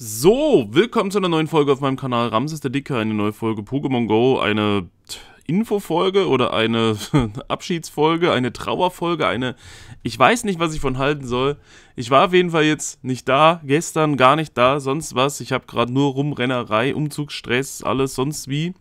So, willkommen zu einer neuen Folge auf meinem Kanal Ramses der Dicke, eine neue Folge Pokémon Go, eine Infofolge oder eine Abschiedsfolge, eine Trauerfolge, eine... Ich weiß nicht, was ich von halten soll. Ich war auf jeden Fall jetzt nicht da, gestern gar nicht da, sonst was. Ich habe gerade nur Rumrennerei, Umzugsstress, alles sonst wie.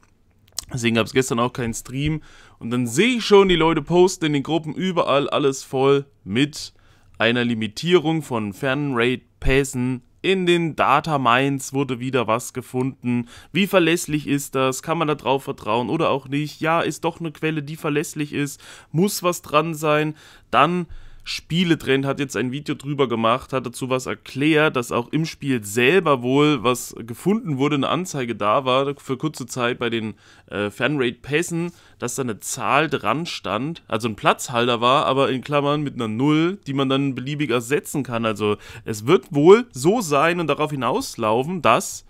Deswegen gab es gestern auch keinen Stream. Und dann sehe ich schon, die Leute posten in den Gruppen überall alles voll mit einer Limitierung von Fernrate-Pässen in den Data Mines wurde wieder was gefunden. Wie verlässlich ist das? Kann man da drauf vertrauen oder auch nicht? Ja, ist doch eine Quelle, die verlässlich ist. Muss was dran sein. Dann Spiele drin, hat jetzt ein Video drüber gemacht, hat dazu was erklärt, dass auch im Spiel selber wohl was gefunden wurde, eine Anzeige da war, für kurze Zeit bei den äh, Fanrate-Pässen, dass da eine Zahl dran stand, also ein Platzhalter war, aber in Klammern mit einer Null, die man dann beliebig ersetzen kann. Also es wird wohl so sein und darauf hinauslaufen, dass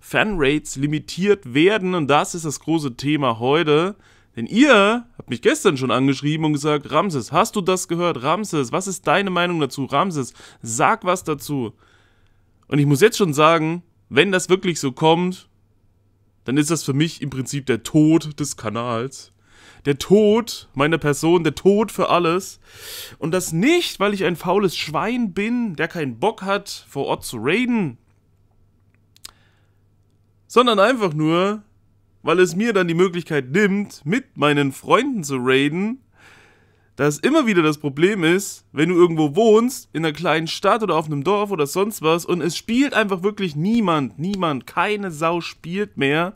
Fanrates limitiert werden und das ist das große Thema heute. Denn ihr habt mich gestern schon angeschrieben und gesagt, Ramses, hast du das gehört? Ramses, was ist deine Meinung dazu? Ramses, sag was dazu. Und ich muss jetzt schon sagen, wenn das wirklich so kommt, dann ist das für mich im Prinzip der Tod des Kanals. Der Tod meiner Person, der Tod für alles. Und das nicht, weil ich ein faules Schwein bin, der keinen Bock hat, vor Ort zu raiden. Sondern einfach nur, weil es mir dann die Möglichkeit nimmt, mit meinen Freunden zu raiden, dass immer wieder das Problem ist, wenn du irgendwo wohnst, in einer kleinen Stadt oder auf einem Dorf oder sonst was und es spielt einfach wirklich niemand, niemand, keine Sau spielt mehr.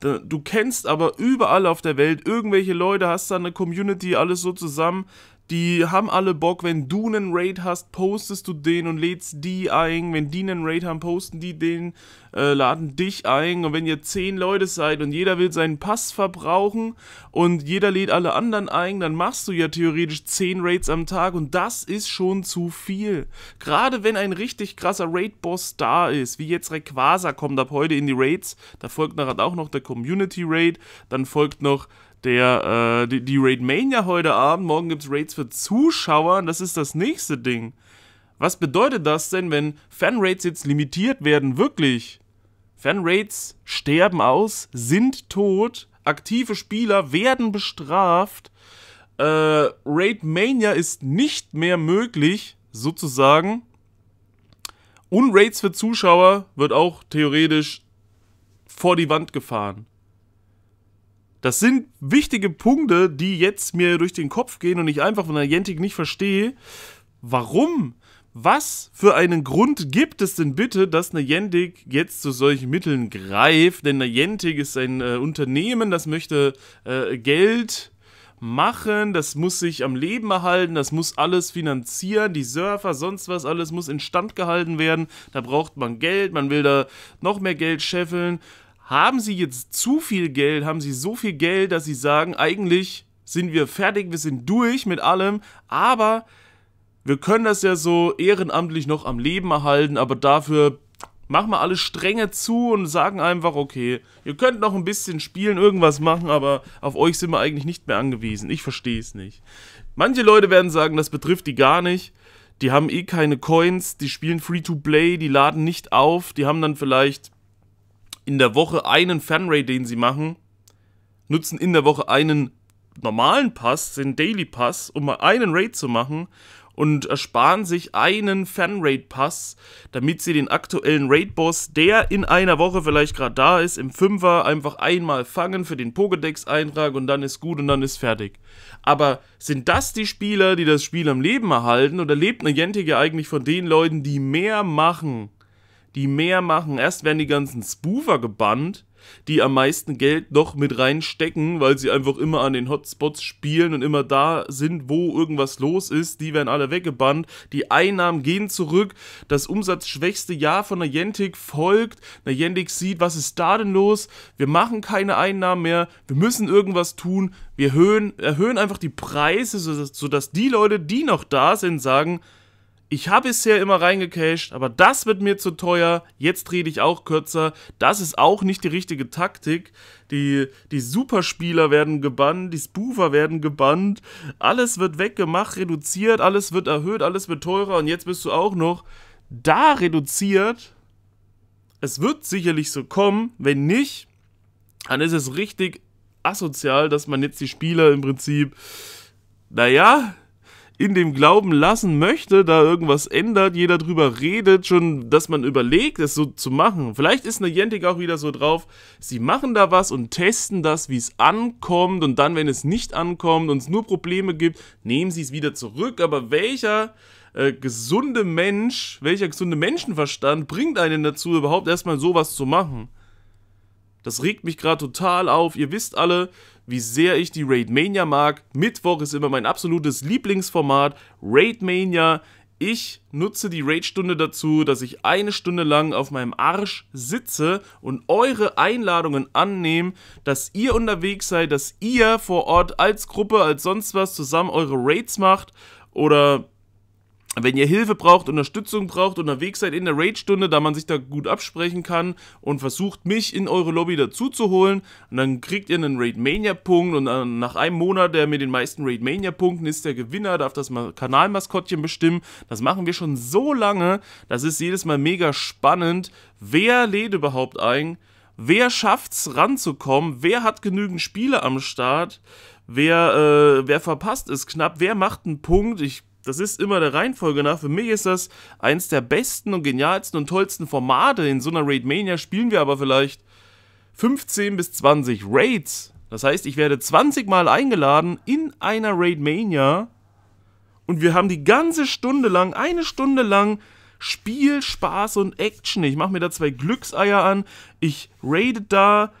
Du kennst aber überall auf der Welt irgendwelche Leute, hast da eine Community, alles so zusammen, die haben alle Bock, wenn du einen Raid hast, postest du den und lädst die ein. Wenn die einen Raid haben, posten die den, äh, laden dich ein. Und wenn ihr zehn Leute seid und jeder will seinen Pass verbrauchen und jeder lädt alle anderen ein, dann machst du ja theoretisch zehn Raids am Tag und das ist schon zu viel. Gerade wenn ein richtig krasser Raid-Boss da ist, wie jetzt Requasa kommt ab heute in die Raids, da folgt nachher auch noch der Community-Raid, dann folgt noch der, äh, die, die Raid Mania heute Abend. Morgen gibt es Raids für Zuschauer. Das ist das nächste Ding. Was bedeutet das denn, wenn Fanraids jetzt limitiert werden? Wirklich? Fanraids sterben aus, sind tot, aktive Spieler werden bestraft. Äh, Raid Mania ist nicht mehr möglich, sozusagen. Und Raids für Zuschauer wird auch theoretisch vor die Wand gefahren. Das sind wichtige Punkte, die jetzt mir durch den Kopf gehen und ich einfach von der Jentik nicht verstehe, warum was für einen Grund gibt es denn bitte, dass eine Jentik jetzt zu solchen Mitteln greift? Denn eine Jentik ist ein äh, Unternehmen, das möchte äh, Geld machen, das muss sich am Leben erhalten, das muss alles finanzieren, die Surfer, sonst was, alles muss instand gehalten werden. Da braucht man Geld, man will da noch mehr Geld scheffeln haben sie jetzt zu viel Geld, haben sie so viel Geld, dass sie sagen, eigentlich sind wir fertig, wir sind durch mit allem, aber wir können das ja so ehrenamtlich noch am Leben erhalten, aber dafür machen wir alle Stränge zu und sagen einfach, okay, ihr könnt noch ein bisschen spielen, irgendwas machen, aber auf euch sind wir eigentlich nicht mehr angewiesen. Ich verstehe es nicht. Manche Leute werden sagen, das betrifft die gar nicht. Die haben eh keine Coins, die spielen Free-to-Play, die laden nicht auf, die haben dann vielleicht in der Woche einen Fanray, den sie machen, nutzen in der Woche einen normalen Pass, den Daily Pass, um mal einen Raid zu machen und ersparen sich einen fan pass damit sie den aktuellen Raid-Boss, der in einer Woche vielleicht gerade da ist, im Fünfer einfach einmal fangen für den Pokédex-Eintrag und dann ist gut und dann ist fertig. Aber sind das die Spieler, die das Spiel am Leben erhalten oder lebt eine Jentige eigentlich von den Leuten, die mehr machen? die mehr machen. Erst werden die ganzen Spoofer gebannt, die am meisten Geld noch mit reinstecken, weil sie einfach immer an den Hotspots spielen und immer da sind, wo irgendwas los ist. Die werden alle weggebannt. Die Einnahmen gehen zurück. Das umsatzschwächste Jahr von Niantic folgt. Niantic sieht, was ist da denn los? Wir machen keine Einnahmen mehr. Wir müssen irgendwas tun. Wir erhöhen, erhöhen einfach die Preise, sodass, sodass die Leute, die noch da sind, sagen, ich habe bisher immer reingecashed, aber das wird mir zu teuer. Jetzt rede ich auch kürzer. Das ist auch nicht die richtige Taktik. Die, die Superspieler werden gebannt, die Spoofer werden gebannt. Alles wird weggemacht, reduziert, alles wird erhöht, alles wird teurer. Und jetzt bist du auch noch da reduziert. Es wird sicherlich so kommen. Wenn nicht, dann ist es richtig asozial, dass man jetzt die Spieler im Prinzip, naja, in dem Glauben lassen möchte, da irgendwas ändert, jeder drüber redet, schon, dass man überlegt, es so zu machen. Vielleicht ist eine Jentik auch wieder so drauf, sie machen da was und testen das, wie es ankommt und dann, wenn es nicht ankommt und es nur Probleme gibt, nehmen sie es wieder zurück. Aber welcher äh, gesunde Mensch, welcher gesunde Menschenverstand bringt einen dazu, überhaupt erstmal sowas zu machen? Das regt mich gerade total auf. Ihr wisst alle, wie sehr ich die Raid Mania mag. Mittwoch ist immer mein absolutes Lieblingsformat. Raid Mania. Ich nutze die Raid-Stunde dazu, dass ich eine Stunde lang auf meinem Arsch sitze und eure Einladungen annehme, dass ihr unterwegs seid, dass ihr vor Ort als Gruppe, als sonst was zusammen eure Raids macht oder wenn ihr Hilfe braucht, Unterstützung braucht, unterwegs seid in der Raid-Stunde, da man sich da gut absprechen kann und versucht mich in eure Lobby dazu zu holen, dann kriegt ihr einen Raid-Mania-Punkt und äh, nach einem Monat, der mit den meisten Raid-Mania-Punkten ist, der Gewinner, darf das Kanalmaskottchen bestimmen. Das machen wir schon so lange, das ist jedes Mal mega spannend. Wer lädt überhaupt ein? Wer schafft's ranzukommen? Wer hat genügend Spiele am Start? Wer, äh, wer verpasst es knapp? Wer macht einen Punkt? Ich das ist immer der Reihenfolge nach. Für mich ist das eins der besten und genialsten und tollsten Formate. In so einer Raid Mania spielen wir aber vielleicht 15 bis 20 Raids. Das heißt, ich werde 20 Mal eingeladen in einer Raid Mania. Und wir haben die ganze Stunde lang, eine Stunde lang Spiel, Spaß und Action. Ich mache mir da zwei Glückseier an. Ich raide da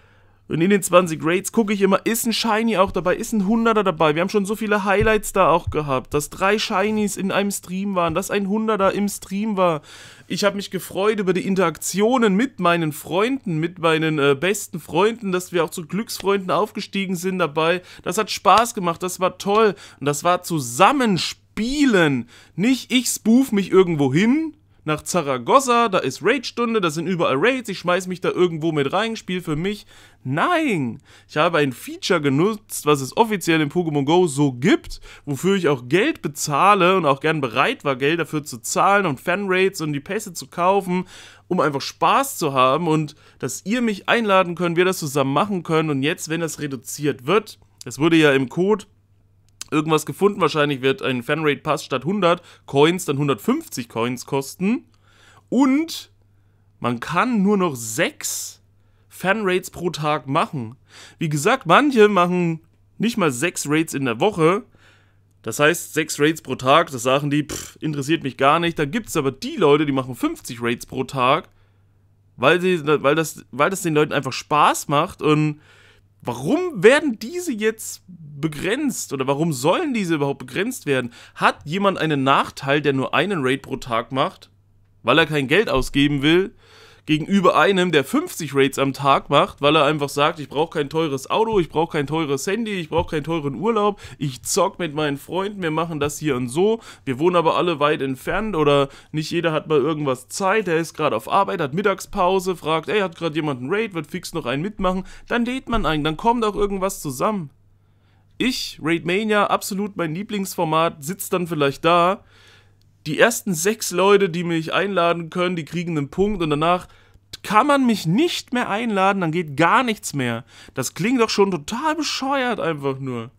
und in den 20 Rates gucke ich immer, ist ein Shiny auch dabei, ist ein 100er dabei. Wir haben schon so viele Highlights da auch gehabt, dass drei Shinies in einem Stream waren, dass ein 100er im Stream war. Ich habe mich gefreut über die Interaktionen mit meinen Freunden, mit meinen äh, besten Freunden, dass wir auch zu Glücksfreunden aufgestiegen sind dabei. Das hat Spaß gemacht, das war toll und das war Zusammenspielen. Nicht ich spoof mich irgendwo hin, nach Zaragoza, da ist Raid-Stunde, da sind überall Raids, ich schmeiß mich da irgendwo mit rein, spiel für mich. Nein! Ich habe ein Feature genutzt, was es offiziell in Pokémon Go so gibt, wofür ich auch Geld bezahle und auch gern bereit war, Geld dafür zu zahlen und Fan-Rates und die Pässe zu kaufen, um einfach Spaß zu haben und dass ihr mich einladen könnt, wir das zusammen machen können und jetzt, wenn das reduziert wird, es wurde ja im Code irgendwas gefunden. Wahrscheinlich wird ein Fanrate Pass statt 100 Coins dann 150 Coins kosten. Und man kann nur noch 6 Fanrates pro Tag machen. Wie gesagt, manche machen nicht mal 6 Raids in der Woche. Das heißt, 6 Raids pro Tag, das sagen die, pff, interessiert mich gar nicht. Dann gibt es aber die Leute, die machen 50 Raids pro Tag, weil, sie, weil, das, weil das den Leuten einfach Spaß macht und Warum werden diese jetzt begrenzt oder warum sollen diese überhaupt begrenzt werden? Hat jemand einen Nachteil, der nur einen Raid pro Tag macht, weil er kein Geld ausgeben will? gegenüber einem, der 50 Raids am Tag macht, weil er einfach sagt, ich brauche kein teures Auto, ich brauche kein teures Handy, ich brauche keinen teuren Urlaub, ich zock mit meinen Freunden, wir machen das hier und so, wir wohnen aber alle weit entfernt oder nicht jeder hat mal irgendwas Zeit, der ist gerade auf Arbeit, hat Mittagspause, fragt, ey, hat gerade jemand einen Raid, wird fix noch einen mitmachen, dann lädt man einen, dann kommt auch irgendwas zusammen. Ich, Raidmania, absolut mein Lieblingsformat, sitzt dann vielleicht da, die ersten sechs Leute, die mich einladen können, die kriegen einen Punkt und danach kann man mich nicht mehr einladen, dann geht gar nichts mehr. Das klingt doch schon total bescheuert einfach nur.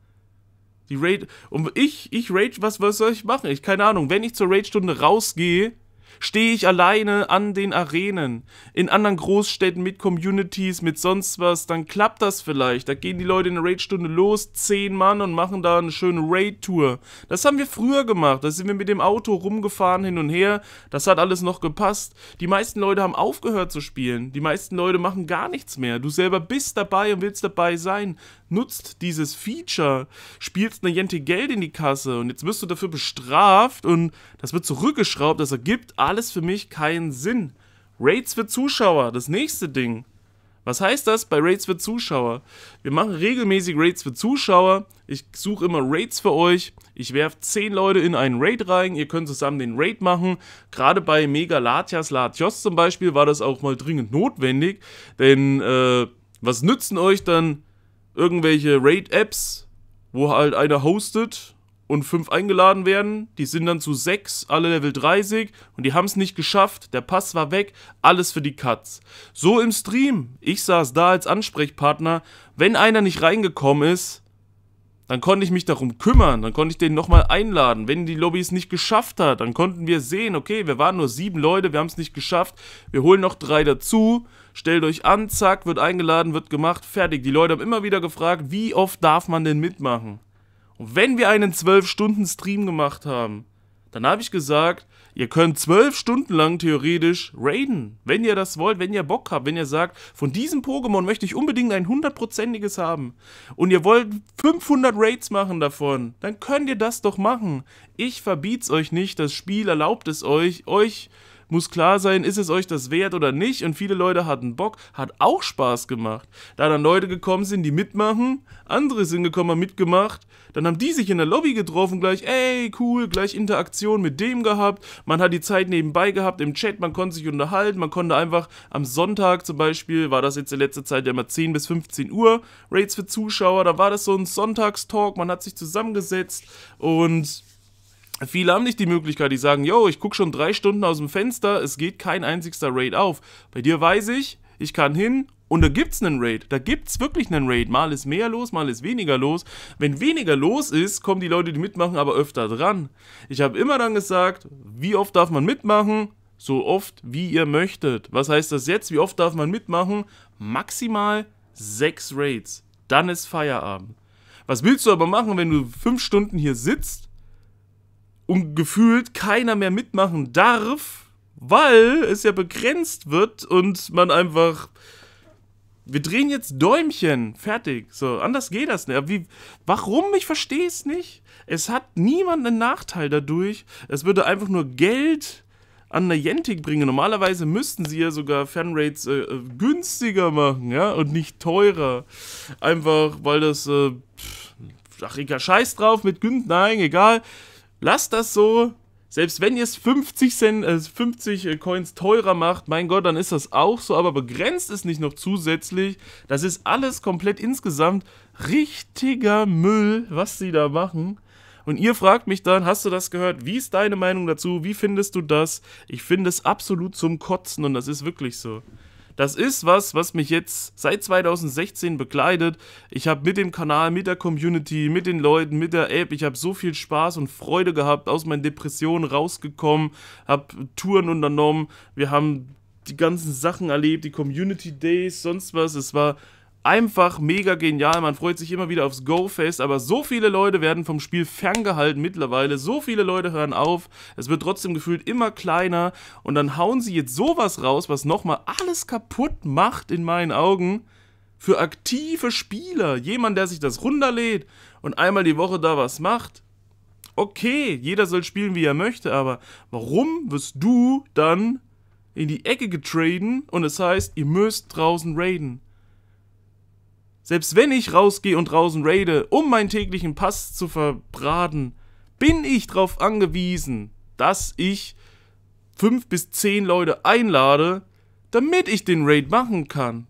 Die Raid. Und ich, ich Rage, was, was soll ich machen? Ich, keine Ahnung, wenn ich zur Raid-Stunde rausgehe, stehe ich alleine an den Arenen. In anderen Großstädten mit Communities, mit sonst was, dann klappt das vielleicht. Da gehen die Leute in eine Raid-Stunde los, zehn Mann und machen da eine schöne Raid-Tour. Das haben wir früher gemacht. Da sind wir mit dem Auto rumgefahren hin und her. Das hat alles noch gepasst. Die meisten Leute haben aufgehört zu spielen. Die meisten Leute machen gar nichts mehr. Du selber bist dabei und willst dabei sein nutzt dieses Feature, spielst eine Jente Geld in die Kasse und jetzt wirst du dafür bestraft und das wird zurückgeschraubt, das ergibt alles für mich keinen Sinn. Rates für Zuschauer, das nächste Ding. Was heißt das bei Rates für Zuschauer? Wir machen regelmäßig Rates für Zuschauer. Ich suche immer Rates für euch. Ich werfe 10 Leute in einen Raid rein. Ihr könnt zusammen den Raid machen. Gerade bei Mega Latias Latios zum Beispiel war das auch mal dringend notwendig. Denn äh, was nützen euch dann irgendwelche Raid-Apps, wo halt einer hostet und fünf eingeladen werden. Die sind dann zu sechs, alle Level 30 und die haben es nicht geschafft. Der Pass war weg, alles für die Cuts. So im Stream. Ich saß da als Ansprechpartner. Wenn einer nicht reingekommen ist, dann konnte ich mich darum kümmern, dann konnte ich den nochmal einladen. Wenn die Lobby es nicht geschafft hat, dann konnten wir sehen, okay, wir waren nur sieben Leute, wir haben es nicht geschafft, wir holen noch drei dazu, stellt euch an, zack, wird eingeladen, wird gemacht, fertig. Die Leute haben immer wieder gefragt, wie oft darf man denn mitmachen? Und wenn wir einen 12-Stunden-Stream gemacht haben, dann habe ich gesagt, ihr könnt zwölf Stunden lang theoretisch raiden, wenn ihr das wollt, wenn ihr Bock habt, wenn ihr sagt, von diesem Pokémon möchte ich unbedingt ein hundertprozentiges haben und ihr wollt 500 Raids machen davon, dann könnt ihr das doch machen. Ich verbiet's euch nicht, das Spiel erlaubt es euch, euch muss klar sein, ist es euch das wert oder nicht? Und viele Leute hatten Bock, hat auch Spaß gemacht. Da dann Leute gekommen sind, die mitmachen, andere sind gekommen, haben mitgemacht, dann haben die sich in der Lobby getroffen, gleich, ey, cool, gleich Interaktion mit dem gehabt. Man hat die Zeit nebenbei gehabt im Chat, man konnte sich unterhalten, man konnte einfach am Sonntag zum Beispiel, war das jetzt in letzter Zeit ja immer 10 bis 15 Uhr, Rates für Zuschauer, da war das so ein Sonntagstalk, man hat sich zusammengesetzt und Viele haben nicht die Möglichkeit, die sagen, yo, ich gucke schon drei Stunden aus dem Fenster, es geht kein einzigster Raid auf. Bei dir weiß ich, ich kann hin und da gibt's einen Raid. Da gibt's wirklich einen Raid. Mal ist mehr los, mal ist weniger los. Wenn weniger los ist, kommen die Leute, die mitmachen, aber öfter dran. Ich habe immer dann gesagt, wie oft darf man mitmachen? So oft, wie ihr möchtet. Was heißt das jetzt? Wie oft darf man mitmachen? Maximal sechs Raids. Dann ist Feierabend. Was willst du aber machen, wenn du fünf Stunden hier sitzt und gefühlt keiner mehr mitmachen darf, weil es ja begrenzt wird und man einfach. Wir drehen jetzt Däumchen. Fertig. So, anders geht das nicht. Wie, warum? Ich verstehe es nicht. Es hat niemand einen Nachteil dadurch. Es würde einfach nur Geld an Niantic bringen. Normalerweise müssten sie ja sogar Fanrates äh, äh, günstiger machen, ja, und nicht teurer. Einfach, weil das, äh, pff, ach, egal, scheiß drauf mit Günd, nein, egal. Lasst das so. Selbst wenn ihr es 50, Cent, äh, 50 äh, Coins teurer macht, mein Gott, dann ist das auch so, aber begrenzt es nicht noch zusätzlich. Das ist alles komplett insgesamt richtiger Müll, was sie da machen. Und ihr fragt mich dann, hast du das gehört? Wie ist deine Meinung dazu? Wie findest du das? Ich finde es absolut zum Kotzen und das ist wirklich so. Das ist was, was mich jetzt seit 2016 begleitet. Ich habe mit dem Kanal, mit der Community, mit den Leuten, mit der App, ich habe so viel Spaß und Freude gehabt, aus meinen Depressionen rausgekommen, habe Touren unternommen, wir haben die ganzen Sachen erlebt, die Community Days, sonst was. Es war Einfach mega genial, man freut sich immer wieder aufs Go-Fest, aber so viele Leute werden vom Spiel ferngehalten mittlerweile, so viele Leute hören auf, es wird trotzdem gefühlt immer kleiner und dann hauen sie jetzt sowas raus, was nochmal alles kaputt macht in meinen Augen für aktive Spieler, jemand, der sich das runterlädt und einmal die Woche da was macht. Okay, jeder soll spielen, wie er möchte, aber warum wirst du dann in die Ecke getraden und es heißt, ihr müsst draußen raiden? Selbst wenn ich rausgehe und draußen raide, um meinen täglichen Pass zu verbraten, bin ich darauf angewiesen, dass ich fünf bis zehn Leute einlade, damit ich den Raid machen kann.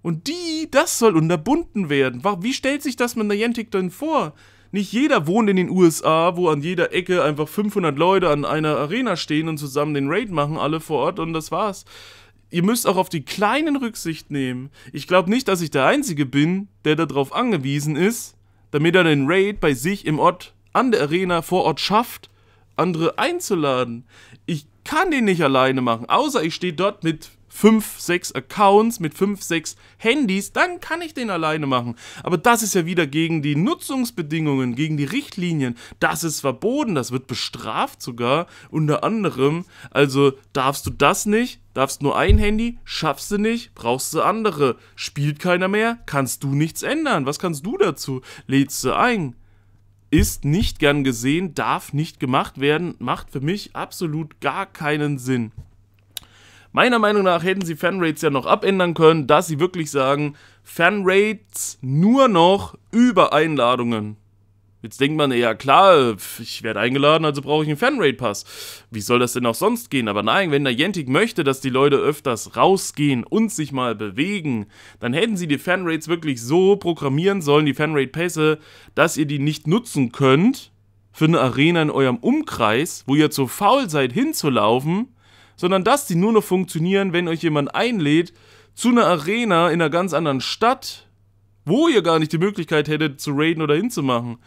Und die, das soll unterbunden werden. Wie stellt sich das mit Niantic denn vor? Nicht jeder wohnt in den USA, wo an jeder Ecke einfach 500 Leute an einer Arena stehen und zusammen den Raid machen, alle vor Ort und das war's ihr müsst auch auf die Kleinen Rücksicht nehmen. Ich glaube nicht, dass ich der Einzige bin, der darauf angewiesen ist, damit er den Raid bei sich im Ort, an der Arena, vor Ort schafft, andere einzuladen. Ich kann den nicht alleine machen, außer ich stehe dort mit 5, 6 Accounts mit 5, 6 Handys, dann kann ich den alleine machen. Aber das ist ja wieder gegen die Nutzungsbedingungen, gegen die Richtlinien. Das ist verboten, das wird bestraft sogar, unter anderem. Also darfst du das nicht, darfst nur ein Handy, schaffst du nicht, brauchst du andere. Spielt keiner mehr, kannst du nichts ändern. Was kannst du dazu? Lädst du ein, ist nicht gern gesehen, darf nicht gemacht werden, macht für mich absolut gar keinen Sinn. Meiner Meinung nach hätten sie Fanrates ja noch abändern können, dass sie wirklich sagen, Fanrates nur noch über Einladungen. Jetzt denkt man, ja klar, ich werde eingeladen, also brauche ich einen Fanrate-Pass. Wie soll das denn auch sonst gehen? Aber nein, wenn der Jentik möchte, dass die Leute öfters rausgehen und sich mal bewegen, dann hätten sie die Fanrates wirklich so programmieren sollen, die Fanrate-Pässe, dass ihr die nicht nutzen könnt für eine Arena in eurem Umkreis, wo ihr zu faul seid hinzulaufen sondern dass die nur noch funktionieren, wenn euch jemand einlädt zu einer Arena in einer ganz anderen Stadt, wo ihr gar nicht die Möglichkeit hättet zu raiden oder hinzumachen.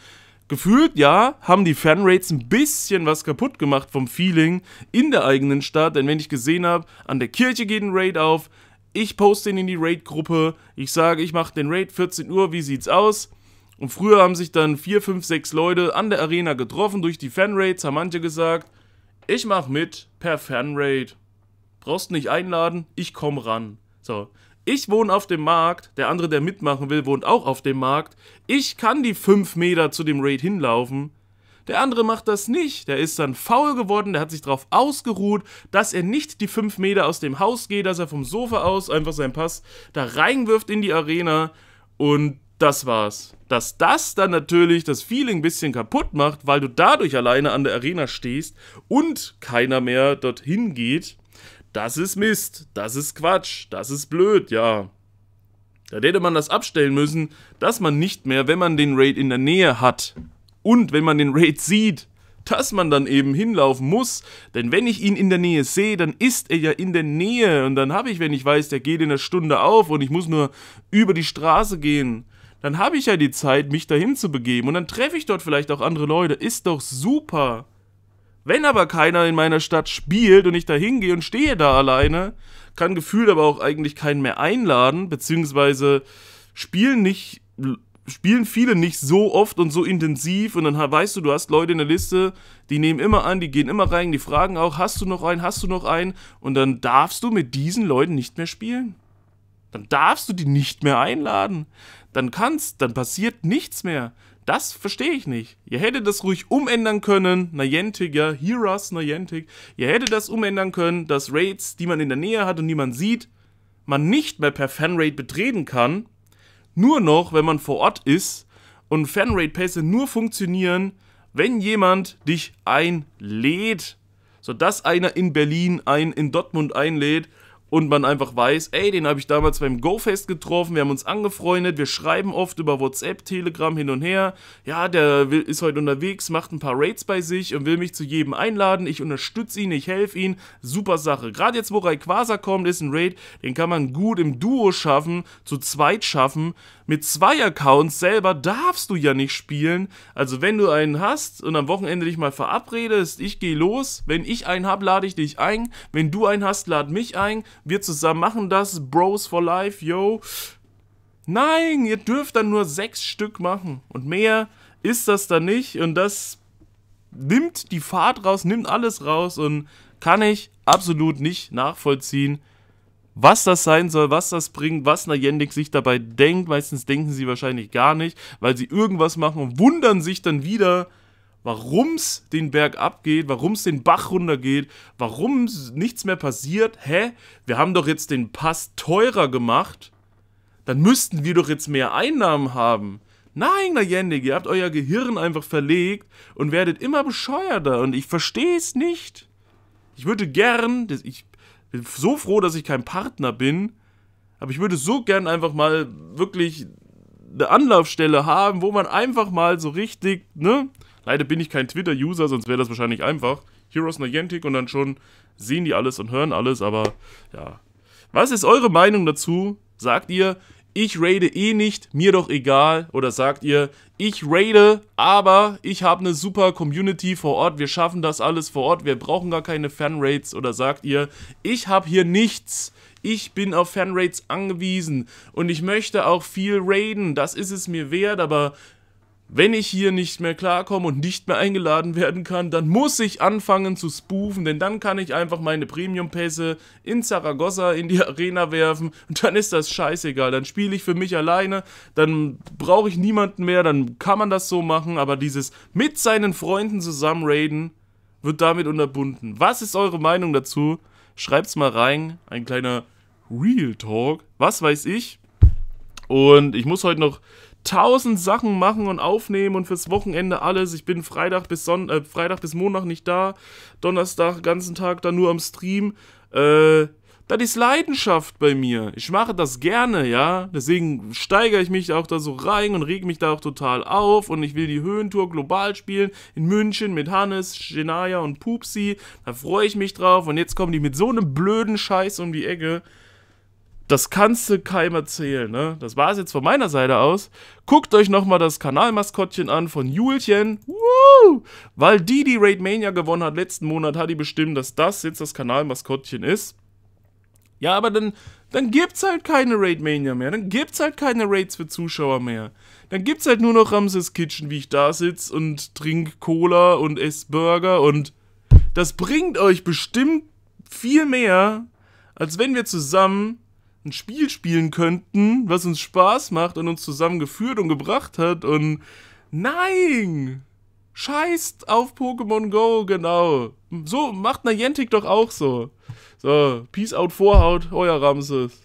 Gefühlt ja, haben die Fanrates ein bisschen was kaputt gemacht vom Feeling in der eigenen Stadt, denn wenn ich gesehen habe, an der Kirche geht ein Raid auf, ich poste ihn in die Raid-Gruppe, ich sage, ich mache den Raid 14 Uhr, wie sieht's aus? Und früher haben sich dann 4, 5, 6 Leute an der Arena getroffen durch die Fanrates, haben manche gesagt, ich mach mit per Fanraid. Brauchst nicht einladen, ich komm ran. So, ich wohne auf dem Markt, der andere, der mitmachen will, wohnt auch auf dem Markt. Ich kann die 5 Meter zu dem Raid hinlaufen. Der andere macht das nicht. Der ist dann faul geworden, der hat sich darauf ausgeruht, dass er nicht die 5 Meter aus dem Haus geht, dass er vom Sofa aus einfach seinen Pass da reinwirft in die Arena. Und das war's. Dass das dann natürlich das Feeling ein bisschen kaputt macht, weil du dadurch alleine an der Arena stehst und keiner mehr dorthin geht, das ist Mist, das ist Quatsch, das ist blöd, ja. Da hätte man das abstellen müssen, dass man nicht mehr, wenn man den Raid in der Nähe hat und wenn man den Raid sieht, dass man dann eben hinlaufen muss. Denn wenn ich ihn in der Nähe sehe, dann ist er ja in der Nähe. Und dann habe ich, wenn ich weiß, der geht in der Stunde auf und ich muss nur über die Straße gehen, dann habe ich ja die Zeit, mich dahin zu begeben und dann treffe ich dort vielleicht auch andere Leute. Ist doch super. Wenn aber keiner in meiner Stadt spielt und ich da hingehe und stehe da alleine, kann gefühlt aber auch eigentlich keinen mehr einladen, beziehungsweise spielen nicht, spielen viele nicht so oft und so intensiv und dann weißt du, du hast Leute in der Liste, die nehmen immer an, die gehen immer rein, die fragen auch, hast du noch einen, hast du noch einen und dann darfst du mit diesen Leuten nicht mehr spielen. Dann darfst du die nicht mehr einladen dann kannst, dann passiert nichts mehr. Das verstehe ich nicht. Ihr hättet das ruhig umändern können, Niantic, ja, Heroes Niantic. Ihr hättet das umändern können, dass Raids, die man in der Nähe hat und die man sieht, man nicht mehr per Fanraid betreten kann. Nur noch, wenn man vor Ort ist. Und Fanraid-Pässe nur funktionieren, wenn jemand dich einlädt. Sodass einer in Berlin, einen in Dortmund einlädt und man einfach weiß, ey, den habe ich damals beim GoFest getroffen, wir haben uns angefreundet, wir schreiben oft über WhatsApp, Telegram hin und her. Ja, der will, ist heute unterwegs, macht ein paar Raids bei sich und will mich zu jedem einladen. Ich unterstütze ihn, ich helfe ihn. Super Sache. Gerade jetzt, wo Rayquaza kommt, ist ein Raid, den kann man gut im Duo schaffen, zu zweit schaffen. Mit zwei Accounts selber darfst du ja nicht spielen. Also, wenn du einen hast und am Wochenende dich mal verabredest, ich gehe los. Wenn ich einen habe, lade ich dich ein. Wenn du einen hast, lade mich ein wir zusammen machen das, Bros for Life, yo. Nein, ihr dürft dann nur sechs Stück machen. Und mehr ist das dann nicht. Und das nimmt die Fahrt raus, nimmt alles raus und kann ich absolut nicht nachvollziehen, was das sein soll, was das bringt, was Najendik sich dabei denkt. Meistens denken sie wahrscheinlich gar nicht, weil sie irgendwas machen und wundern sich dann wieder, warum es den Berg abgeht, warum es den Bach runtergeht, warum nichts mehr passiert. Hä? Wir haben doch jetzt den Pass teurer gemacht. Dann müssten wir doch jetzt mehr Einnahmen haben. Nein, Leyendig, ihr habt euer Gehirn einfach verlegt und werdet immer bescheuerter und ich verstehe es nicht. Ich würde gern, ich bin so froh, dass ich kein Partner bin, aber ich würde so gern einfach mal wirklich eine Anlaufstelle haben, wo man einfach mal so richtig, ne, Leider bin ich kein Twitter-User, sonst wäre das wahrscheinlich einfach. Heroes Niantic und dann schon sehen die alles und hören alles, aber ja. Was ist eure Meinung dazu? Sagt ihr, ich raide eh nicht, mir doch egal. Oder sagt ihr, ich raide, aber ich habe eine super Community vor Ort, wir schaffen das alles vor Ort, wir brauchen gar keine Fanrates. Oder sagt ihr, ich habe hier nichts, ich bin auf Fanrates angewiesen und ich möchte auch viel raiden, das ist es mir wert, aber wenn ich hier nicht mehr klarkomme und nicht mehr eingeladen werden kann, dann muss ich anfangen zu spoofen, denn dann kann ich einfach meine Premium-Pässe in Zaragoza in die Arena werfen und dann ist das scheißegal. Dann spiele ich für mich alleine, dann brauche ich niemanden mehr, dann kann man das so machen, aber dieses mit seinen Freunden zusammen raiden wird damit unterbunden. Was ist eure Meinung dazu? Schreibt's mal rein. Ein kleiner Real Talk. Was weiß ich? Und ich muss heute noch tausend Sachen machen und aufnehmen und fürs Wochenende alles. Ich bin Freitag bis, Son äh, Freitag bis Montag nicht da, Donnerstag ganzen Tag dann nur am Stream. Äh, das ist Leidenschaft bei mir. Ich mache das gerne, ja. Deswegen steigere ich mich auch da so rein und reg mich da auch total auf. Und ich will die Höhentour global spielen in München mit Hannes, Genaya und Pupsi. Da freue ich mich drauf. Und jetzt kommen die mit so einem blöden Scheiß um die Ecke das kannst du keinem erzählen, ne? Das war es jetzt von meiner Seite aus. Guckt euch nochmal das Kanalmaskottchen an von Julchen. Woo! Weil die, die Raid Mania gewonnen hat letzten Monat, hat die bestimmt, dass das jetzt das Kanalmaskottchen ist. Ja, aber dann, dann gibt's halt keine Raid Mania mehr. Dann gibt's halt keine Raids für Zuschauer mehr. Dann gibt's halt nur noch Ramses Kitchen, wie ich da sitze und trinke Cola und esse Burger und das bringt euch bestimmt viel mehr, als wenn wir zusammen ein Spiel spielen könnten, was uns Spaß macht und uns zusammengeführt und gebracht hat und nein! Scheißt auf Pokémon Go, genau. So macht Niantic doch auch so. So, Peace out Vorhaut, euer Ramses.